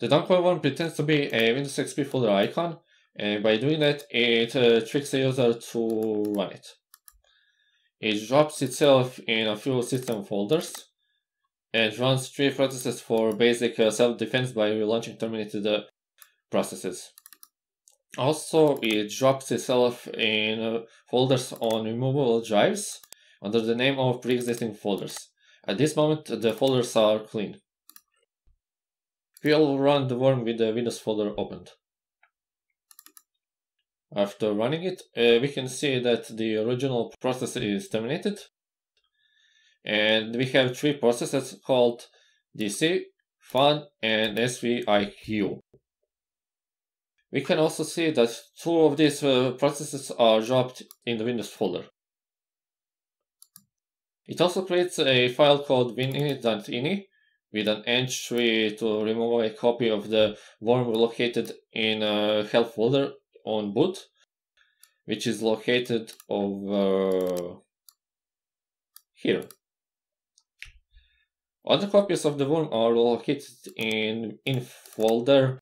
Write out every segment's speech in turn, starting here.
The Dunkware one pretends to be a Windows XP folder icon, and by doing that, it uh, tricks the user to run it. It drops itself in a few system folders, and runs three processes for basic uh, self-defense by relaunching terminated uh, processes. Also, it drops itself in uh, folders on removable drives under the name of pre-existing folders. At this moment, the folders are clean. We'll run the worm with the Windows folder opened. After running it, uh, we can see that the original process is terminated. And we have three processes called DC, FUN, and SVIQ. We can also see that two of these uh, processes are dropped in the Windows folder. It also creates a file called winini.ini with an entry to remove a copy of the worm located in a help folder on boot, which is located over here. Other copies of the worm are located in in folder,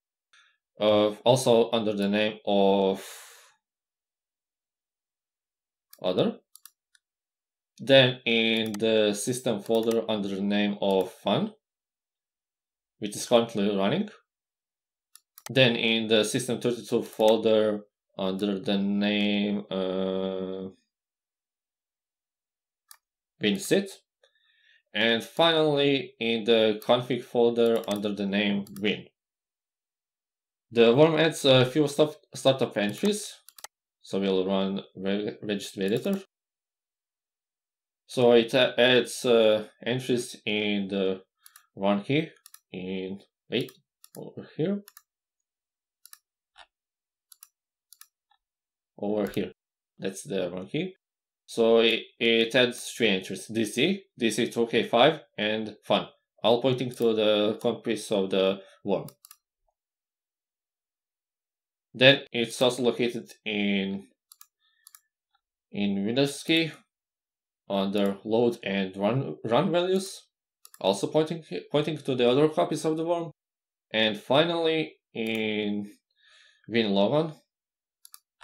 uh, also under the name of other. Then in the system folder under the name of fun which is currently running. Then in the system32 folder under the name uh, WinSit. And finally in the config folder under the name win. The worm adds a few startup entries. So we'll run re registry editor. So it adds uh, entries in the run key and wait over here over here that's the one here so it, it adds three entries dc dc 2k5 and fun all pointing to the compass of the worm then it's also located in in Windows key under load and run run values also pointing, pointing to the other copies of the worm. And finally, in Vin Logan,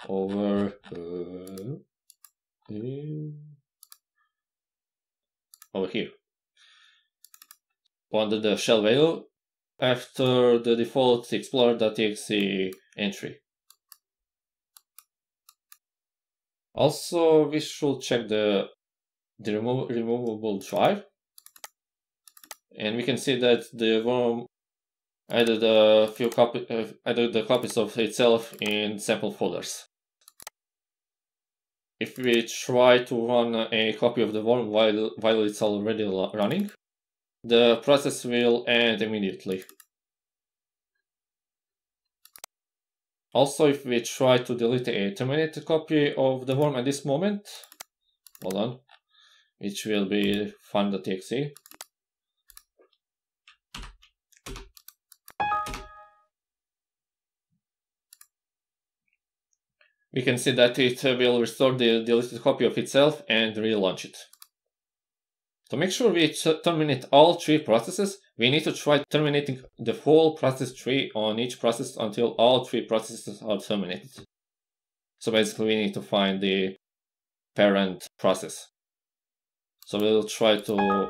over uh, over here. Under the shell value after the default explorer.exe entry. Also, we should check the, the remo removable drive and we can see that the worm added a few copy, uh, added the copies of itself in sample folders. If we try to run a copy of the worm while, while it's already running, the process will end immediately. Also, if we try to delete a terminated copy of the worm at this moment, hold on, which will be fun.exe, we can see that it will restore the deleted copy of itself and relaunch it. To make sure we terminate all three processes, we need to try terminating the whole process tree on each process until all three processes are terminated. So basically we need to find the parent process. So we'll try to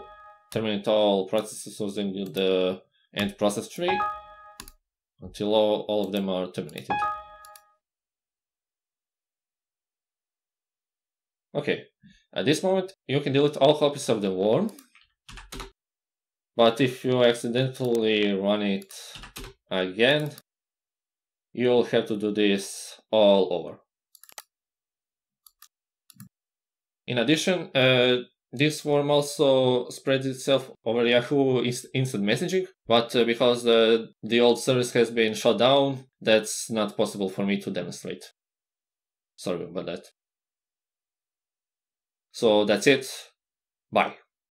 terminate all processes using the end process tree until all, all of them are terminated. Okay, at this moment you can delete all copies of the worm, but if you accidentally run it again, you'll have to do this all over. In addition, uh, this worm also spreads itself over Yahoo instant messaging, but uh, because uh, the old service has been shut down, that's not possible for me to demonstrate. Sorry about that. So that's it. Bye.